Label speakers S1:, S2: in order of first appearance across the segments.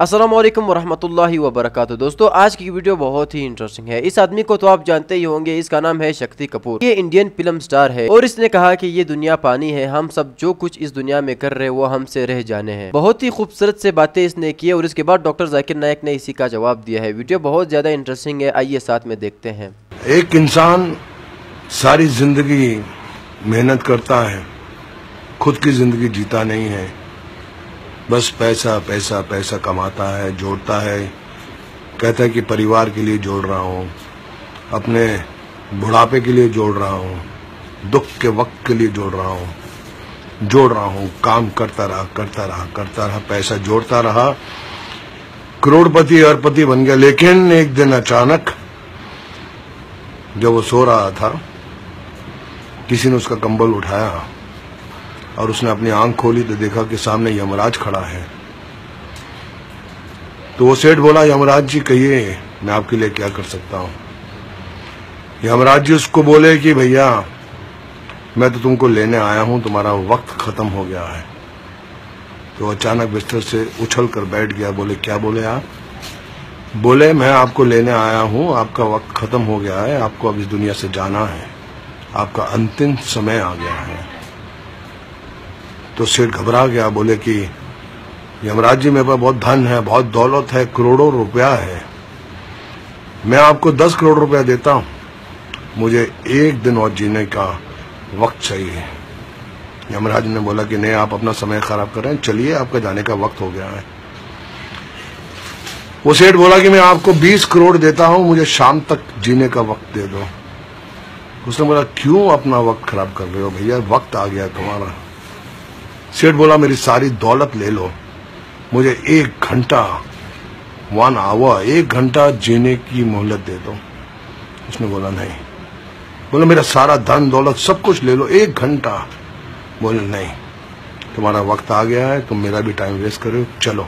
S1: असलम वरहमल वबरक दोस्तों आज की वीडियो बहुत ही इंटरेस्टिंग है इस आदमी को तो आप जानते ही होंगे इसका नाम है शक्ति कपूर ये इंडियन फिल्म स्टार है और इसने कहा कि ये दुनिया पानी है हम सब जो कुछ इस दुनिया में कर रहे वो हमसे रह जाने हैं बहुत ही खूबसूरत से बातें इसने की और इसके बाद डॉक्टर जाकिर नायक ने इसी का जवाब दिया है वीडियो बहुत ज्यादा इंटरेस्टिंग है आइए साथ में देखते हैं
S2: एक इंसान सारी जिंदगी मेहनत करता है खुद की जिंदगी जीता नहीं है बस पैसा पैसा पैसा कमाता है जोड़ता है कहता है कि परिवार के लिए जोड़ रहा हूँ अपने बुढ़ापे के लिए जोड़ रहा हूँ दुख के वक्त के लिए जोड़ रहा हूँ जोड़ रहा हूँ काम करता रहा करता रहा करता रहा पैसा जोड़ता रहा करोड़पति पति बन गया लेकिन एक दिन अचानक जब वो सो रहा था किसी ने उसका कंबल उठाया और उसने अपनी आंख खोली तो देखा कि सामने यमराज खड़ा है तो वो सेठ बोला यमराज जी कहिए मैं आपके लिए क्या कर सकता हूं यमराज जी उसको बोले कि भैया मैं तो तुमको लेने आया हूं तुम्हारा वक्त खत्म हो गया है तो अचानक बिस्तर से उछल कर बैठ गया बोले क्या बोले आप बोले मैं आपको लेने आया हूं आपका वक्त खत्म हो गया है आपको अब इस दुनिया से जाना है आपका अंतिम समय आ गया है तो सेठ घबरा गया बोले कि यमराज जी मेरे पास बहुत धन है बहुत दौलत है करोड़ों रुपया है मैं आपको दस करोड़ रुपया देता हूं मुझे एक दिन और जीने का वक्त चाहिए यमराज ने बोला कि नहीं आप अपना समय खराब कर रहे हैं चलिए आपका जाने का वक्त हो गया है वो सेठ बोला कि मैं आपको 20 करोड़ देता हूं मुझे शाम तक जीने का वक्त दे दो उसने बोला क्यों अपना वक्त खराब कर रहे हो भैया वक्त आ गया तुम्हारा सेठ बोला मेरी सारी दौलत ले लो मुझे एक घंटा वन आवर एक घंटा जीने की मोहलत दे दो उसने बोला नहीं बोला मेरा सारा धन दौलत सब कुछ ले लो एक घंटा बोले नहीं तुम्हारा वक्त आ गया है तुम मेरा भी टाइम वेस्ट करो चलो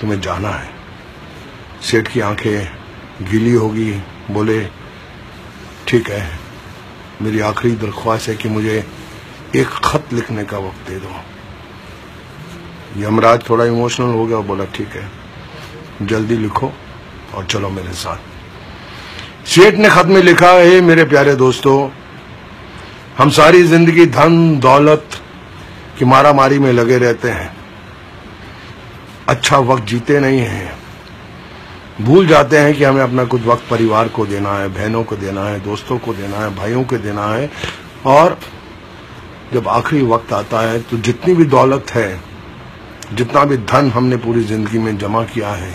S2: तुम्हें जाना है सेठ की आंखें गीली होगी बोले ठीक है मेरी आखिरी दरख्वास्त है कि मुझे एक खत लिखने का वक्त दे दो यमराज थोड़ा इमोशनल हो गया और बोला ठीक है जल्दी लिखो और चलो मेरे साथ सेठ ने खत में लिखा है मेरे प्यारे दोस्तों हम सारी जिंदगी धन दौलत की मारा मारी में लगे रहते हैं अच्छा वक्त जीते नहीं हैं भूल जाते हैं कि हमें अपना कुछ वक्त परिवार को देना है बहनों को देना है दोस्तों को देना है भाइयों को देना है और जब आखिरी वक्त आता है तो जितनी भी दौलत है जितना भी धन हमने पूरी जिंदगी में जमा किया है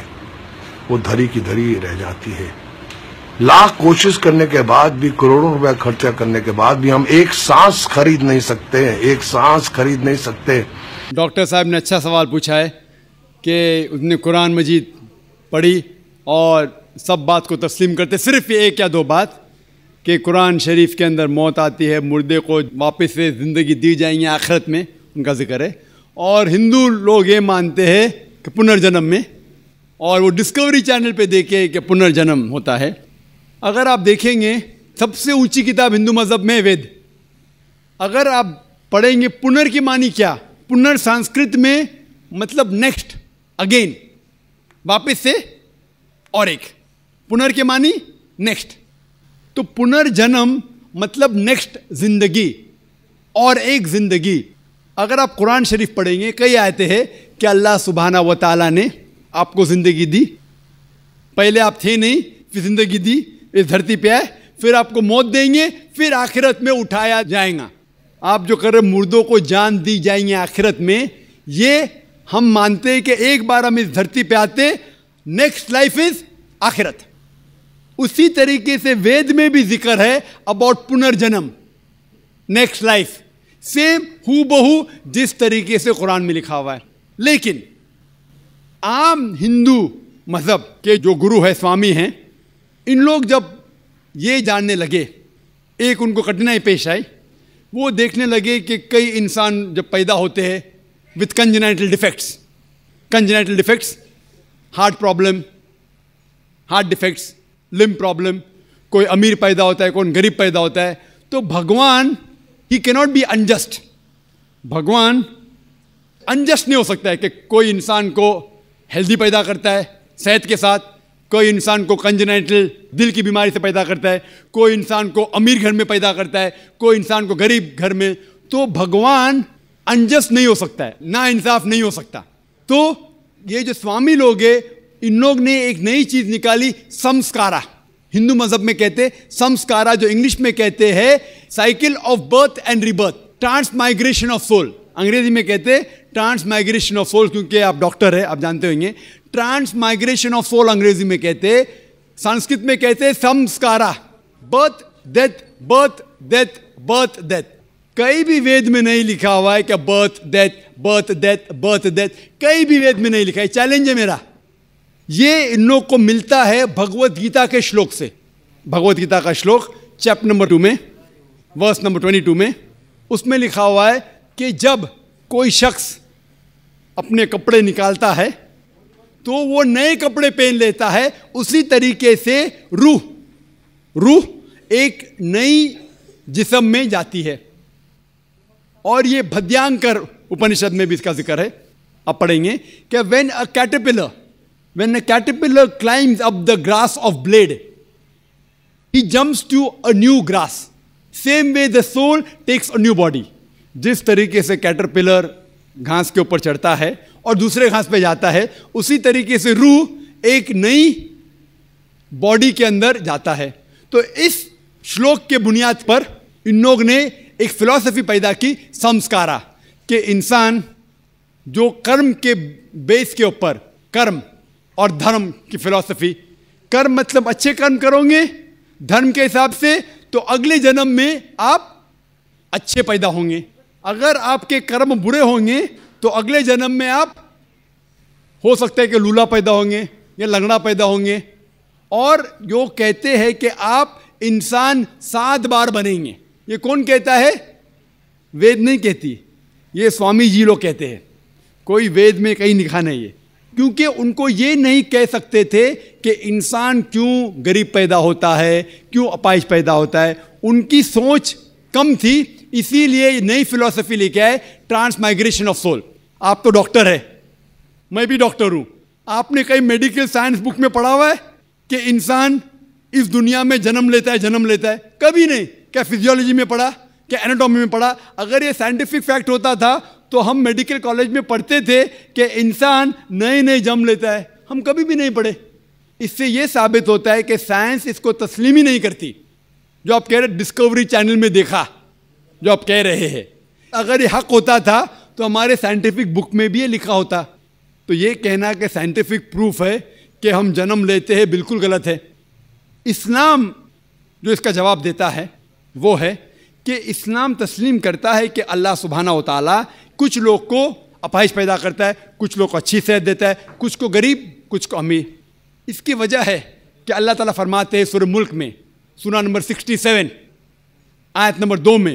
S2: वो धरी की धरी रह जाती है लाख कोशिश करने के बाद भी करोड़ों रुपया खर्चा करने के बाद भी हम एक सांस खरीद नहीं सकते एक सांस खरीद नहीं सकते
S3: डॉक्टर साहब ने अच्छा सवाल पूछा है कि उसने कुरान मजीद पढ़ी और सब बात को तस्लीम करते सिर्फ एक या दो बात कि कुरान शरीफ के अंदर मौत आती है मुर्दे को वापस से ज़िंदगी दी जाएंगी आखरत में उनका जिक्र है और हिंदू लोग ये मानते हैं कि पुनर्जन्म में और वो डिस्कवरी चैनल पे देखे कि पुनर्जन्म होता है अगर आप देखेंगे सबसे ऊंची किताब हिंदू मज़हब में वेद अगर आप पढ़ेंगे पुनर् की मानी क्या पुनर् संस्कृत में मतलब नेक्स्ट अगेन वापस से और एक पुनर् के मानी नेक्स्ट तो पुनर्जन्म मतलब नेक्स्ट जिंदगी और एक ज़िंदगी अगर आप कुरान शरीफ पढ़ेंगे कई आयते हैं कि अल्लाह सुबहाना व ताली ने आपको ज़िंदगी दी पहले आप थे नहीं फिर ज़िंदगी दी इस धरती पे आए फिर आपको मौत देंगे फिर आखिरत में उठाया जाएगा आप जो कर रहे मुर्दों को जान दी जाएंगे आखिरत में ये हम मानते हैं कि एक बार हम इस धरती पे आते नेक्स्ट लाइफ इज़ आखिरत उसी तरीके से वेद में भी जिक्र है अबाउट पुनर्जन्म नेक्स्ट लाइफ सेम हु बहू जिस तरीके से कुरान में लिखा हुआ है लेकिन आम हिंदू मज़हब के जो गुरु है स्वामी हैं इन लोग जब ये जानने लगे एक उनको कठिनाई पेश आई वो देखने लगे कि कई इंसान जब पैदा होते हैं with congenital defects congenital defects heart problem heart defects limb problem कोई अमीर पैदा होता है कौन गरीब पैदा होता है तो भगवान ही कैनॉट बी अनजस्ट भगवान अनजस्ट नहीं हो सकता है कि कोई इंसान को हेल्दी पैदा करता है सेहत के साथ कोई इंसान को कंजनेटल दिल की बीमारी से पैदा करता है कोई इंसान को अमीर घर में पैदा करता है कोई इंसान को गरीब घर में तो भगवान अनजस्ट नहीं हो सकता है ना इंसाफ नहीं हो सकता तो ये जो स्वामी लोग हैं इन लोग ने एक नई चीज़ निकाली संस्कारा हिंदू मजहब में कहते संस्कारा जो इंग्लिश में कहते हैं cycle of birth and rebirth transmigration of soul अंग्रेजी में कहते ट्रांस माइग्रेशन ऑफ सोल क्योंकि आप डॉक्टर है आप जानते होंगे ट्रांस माइग्रेशन ऑफ सोल अंग्रेजी में कहते संस्कृत में कहते संस्कारा birth death birth death birth death कई भी वेद में नहीं लिखा हुआ है कि birth death birth death birth death कई भी वेद में नहीं लिखा है चैलेंज है मेरा ये इन लोग को मिलता है भगवत गीता के श्लोक से भगवत गीता का श्लोक चैप्टर नंबर टू में वर्स नंबर ट्वेंटी टू में उसमें लिखा हुआ है कि जब कोई शख्स अपने कपड़े निकालता है तो वो नए कपड़े पहन लेता है उसी तरीके से रूह रूह एक नई जिसम में जाती है और ये भद्यांकर उपनिषद में भी इसका जिक्र है आप पढ़ेंगे कि when a caterpillar When a caterpillar climbs up the grass of blade, he jumps to a new grass. Same way the soul takes a new body जिस तरीके से कैटरपिलर घास के ऊपर चढ़ता है और दूसरे घास पे जाता है उसी तरीके से रूह एक नई बॉडी के अंदर जाता है तो इस श्लोक के बुनियाद पर इन लोग ने एक फिलॉसफी पैदा की संस्कारा कि इंसान जो कर्म के बेस के ऊपर कर्म और धर्म की फिलॉसफी कर्म मतलब अच्छे कर्म करोगे धर्म के हिसाब से तो अगले जन्म में आप अच्छे पैदा होंगे अगर आपके कर्म बुरे होंगे तो अगले जन्म में आप हो सकता है कि लूला पैदा होंगे या लंगड़ा पैदा होंगे और जो कहते हैं कि आप इंसान सात बार बनेंगे ये कौन कहता है वेद नहीं कहती ये स्वामी जी लोग कहते हैं कोई वेद में कहीं लिखा नहीं है क्योंकि उनको ये नहीं कह सकते थे कि इंसान क्यों गरीब पैदा होता है क्यों अपाइश पैदा होता है उनकी सोच कम थी इसीलिए नई फिलॉसफी लेके आए ट्रांसमाइग्रेशन ऑफ सोल आप तो डॉक्टर है मैं भी डॉक्टर हूँ आपने कई मेडिकल साइंस बुक में पढ़ा हुआ है कि इंसान इस दुनिया में जन्म लेता है जन्म लेता है कभी नहीं क्या फिजियोलॉजी में पढ़ा क्या एनाटॉमी में पढ़ा अगर ये साइंटिफिक फैक्ट होता था तो हम मेडिकल कॉलेज में पढ़ते थे कि इंसान नए नए जम लेता है हम कभी भी नहीं पढ़े इससे ये साबित होता है कि साइंस इसको तस्लीम ही नहीं करती जो आप कह रहे डिस्कवरी चैनल में देखा जो आप कह रहे हैं अगर ये हक होता था तो हमारे साइंटिफिक बुक में भी ये लिखा होता तो ये कहना कि साइंटिफिक प्रूफ है कि हम जन्म लेते हैं बिल्कुल गलत है इस्लाम जो इसका जवाब देता है वो है कि इस्लाम तस्लीम करता है कि अल्लाह सुबहाना ताली कुछ लोग को अपाइश पैदा करता है कुछ लोग को अच्छी सेहत देता है कुछ को गरीब कुछ को अमीर इसकी वजह है कि अल्लाह ताला फरमाते हैं सुर मुल्क में सुना नंबर सिक्सटी सेवन आयत नंबर दो में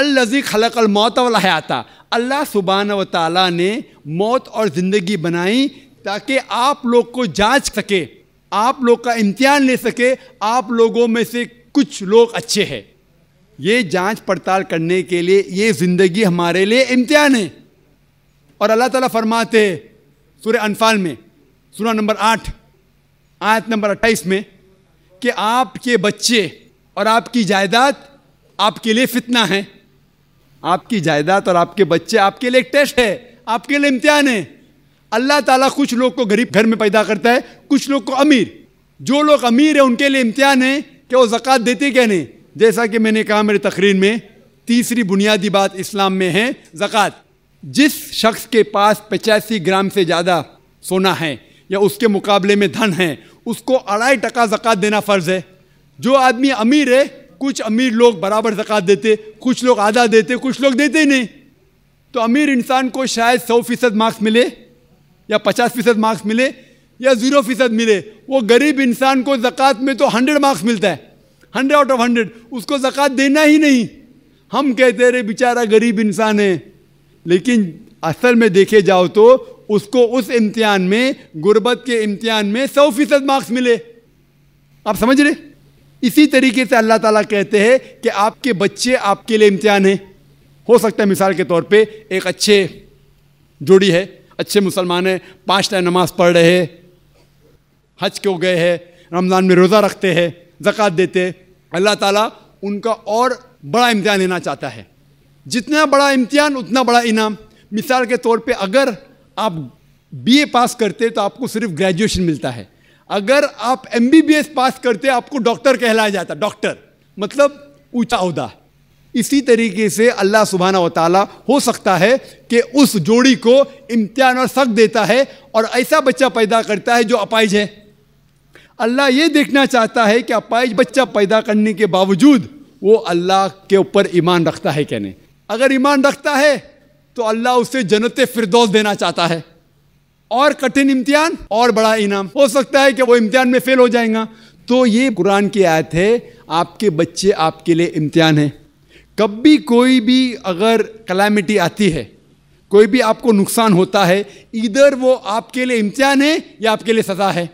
S3: अल्लजी खलकल मौत वाला हयाता अल्लाह सुबहान व ताली ने मौत और ज़िंदगी बनाई ताकि आप लोग को जांच सके आप लोग का इम्तिहान ले सके आप लोगों में से कुछ लोग अच्छे हैं ये जांच पड़ताल करने के लिए ये ज़िंदगी हमारे लिए इम्तिहान है और अल्लाह ताला फरमाते सूर्य अनफाल में सूर्य नंबर आठ आयत नंबर अट्ठाईस में कि आपके बच्चे और आपकी जायदाद आपके लिए फितना है आपकी जायदाद और आपके बच्चे आपके लिए एक टेस्ट है आपके लिए इम्तिहान है अल्लाह ताला कुछ लोग को गरीब घर में पैदा करता है कुछ लोग को अमीर जो लोग अमीर है उनके लिए इम्तिहान है कि वो जक़ात देते क्या नहीं जैसा कि मैंने कहा मेरी तकरीर में तीसरी बुनियादी बात इस्लाम में है ज़क़़त जिस शख्स के पास पचासी ग्राम से ज़्यादा सोना है या उसके मुकाबले में धन है उसको अढ़ाई टका ज़क़़त देना फ़र्ज़ है जो आदमी अमीर है कुछ अमीर लोग बराबर ज़क़़त देते कुछ लोग आधा देते कुछ लोग देते ही नहीं तो अमीर इंसान को शायद सौ फीसद मार्क्स मिले या पचास फीसद मार्क्स मिले या ज़ीरो फीसद मिले वो गरीब इंसान को ज़क़़त में तो हंड्रेड मार्क्स मिलता है हंड्रेड आउट ऑफ हंड्रेड उसको जक़ात देना ही नहीं हम कहते रहे बेचारा गरीब इंसान है लेकिन असल में देखे जाओ तो उसको उस इम्तिहान में गुर्बत के इम्तिहान में सौ फीसद मार्क्स मिले आप समझ रहे इसी तरीके से अल्लाह ताला कहते हैं कि आपके बच्चे आपके लिए इम्तिहान है हो सकता है मिसाल के तौर पे एक अच्छे जोड़ी है अच्छे मुसलमान हैं पाँच टाइम नमाज़ पढ़ रहे हैं हज क्यों गए हैं रमज़ान में रोज़ा रखते हैं जक़ात देते अल्लाह ताला उनका और बड़ा इम्तहान लेना चाहता है जितना बड़ा इम्तहान उतना बड़ा इनाम मिसाल के तौर पे अगर आप बीए पास करते तो आपको सिर्फ ग्रेजुएशन मिलता है अगर आप एमबीबीएस पास करते आपको डॉक्टर कहलाया जाता डॉक्टर मतलब ऊँचा अहदा इसी तरीके से अल्लाह सुबहाना वाली हो सकता है कि उस जोड़ी को इम्तिहान और शक देता है और ऐसा बच्चा पैदा करता है जो अपाइज है अल्लाह ये देखना चाहता है कि अपाइज बच्चा पैदा करने के बावजूद वो अल्लाह के ऊपर ईमान रखता है क्या नहीं अगर ईमान रखता है तो अल्लाह उसे जनत फिरदौस देना चाहता है और कठिन इम्तिहान और बड़ा इनाम हो सकता है कि वो इम्तिहान में फेल हो जाएगा तो ये कुरान की आयत है आपके बच्चे आपके लिए इम्तिहान है कब भी कोई भी अगर कलामिटी आती है कोई भी आपको नुकसान होता है इधर वो आपके लिए इम्तिहान है या आपके लिए सजा है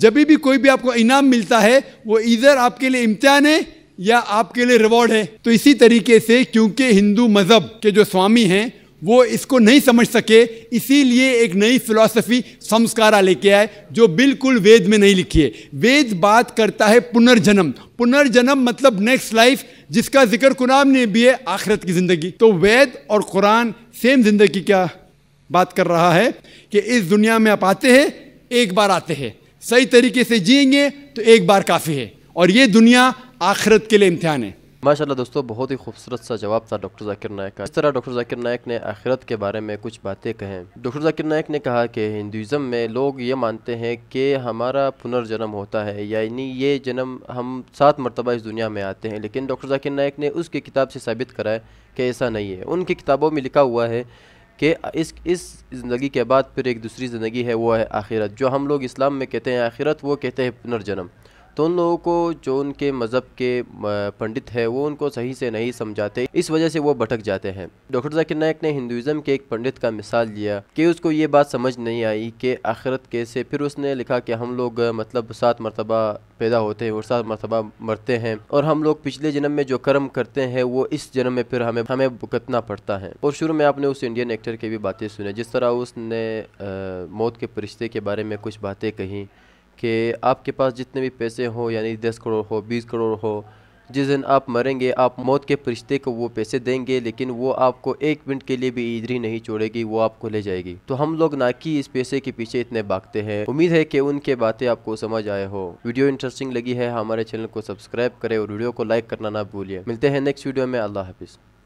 S3: जब भी कोई भी आपको इनाम मिलता है वो इधर आपके लिए इम्तिहान है या आपके लिए रिवॉर्ड है तो इसी तरीके से क्योंकि हिंदू मज़हब के जो स्वामी हैं वो इसको नहीं समझ सके इसीलिए एक नई फिलॉसफी संस्कारा लेके आए जो बिल्कुल वेद में नहीं लिखी है वेद बात करता है पुनर्जन्म पुनर्जन्म मतलब नेक्स्ट लाइफ जिसका जिक्र कुरान ने भी है आखिरत की ज़िंदगी तो वेद और कुरान सेम ज़िंदगी क्या बात कर रहा है कि इस दुनिया में आप आते हैं एक बार आते हैं सही तरीके से जियेंगे तो एक बार काफ़ी है और ये दुनिया
S1: आखिरत के लिए इम्तहान है माशाल्लाह दोस्तों बहुत ही खूबसूरत सा जवाब था डॉक्टर जाकिर नायक का इस तरह डॉक्टर जाकिर नायक ने आखिरत के बारे में कुछ बातें कहें डॉक्टर जाकिर नायक ने कहा कि हिंदुज़म में लोग ये मानते हैं कि हमारा पुनर्जन्म होता है यानी ये जन्म हम सात मरतबा इस दुनिया में आते हैं लेकिन डॉक्टर जाकिर नायक ने उसकी किताब से साबित कराया कि ऐसा नहीं है उनकी किताबों में लिखा हुआ है कि इस इस ज़िंदगी के बाद फिर एक दूसरी ज़िंदगी है वो है आखिरत जो हम लोग इस्लाम में कहते हैं आखिरत वो कहते हैं पुनर्जन्म तो उन लोगों को जो उनके मज़हब के पंडित है वो उनको सही से नहीं समझाते इस वजह से वो भटक जाते हैं डॉक्टर जाकिर नायक ने हिंदुज़म के एक पंडित का मिसाल लिया कि उसको ये बात समझ नहीं आई कि आखिरत कैसे फिर उसने लिखा कि हम लोग मतलब सात मरतबा पैदा होते हैं और सात मरतबा मरते हैं और हम लोग पिछले जन्म में जो कर्म करते हैं वो इस जन्म में फिर हमें हमें भुगतना पड़ता है और शुरू में आपने उस इंडियन एक्टर की भी बातें सुने जिस तरह उसने आ, मौत के परिश्ते के बारे में कुछ बातें कहीं कि आपके पास जितने भी पैसे हो यानी दस करोड़ हो बीस करोड़ हो जिस दिन आप मरेंगे आप मौत के फरिश्ते को वो पैसे देंगे लेकिन वो आपको एक मिनट के लिए भी इधरी नहीं छोड़ेगी वो आपको ले जाएगी तो हम लोग ना कि इस पैसे के पीछे इतने भागते हैं उम्मीद है कि उनके बातें आपको समझ आए हो वीडियो इंटरेस्टिंग लगी है हमारे चैनल को सब्सक्राइब करें और वीडियो को लाइक करना ना भूलिए मिलते हैं नेक्स्ट वीडियो में अल्लाह हाफिज़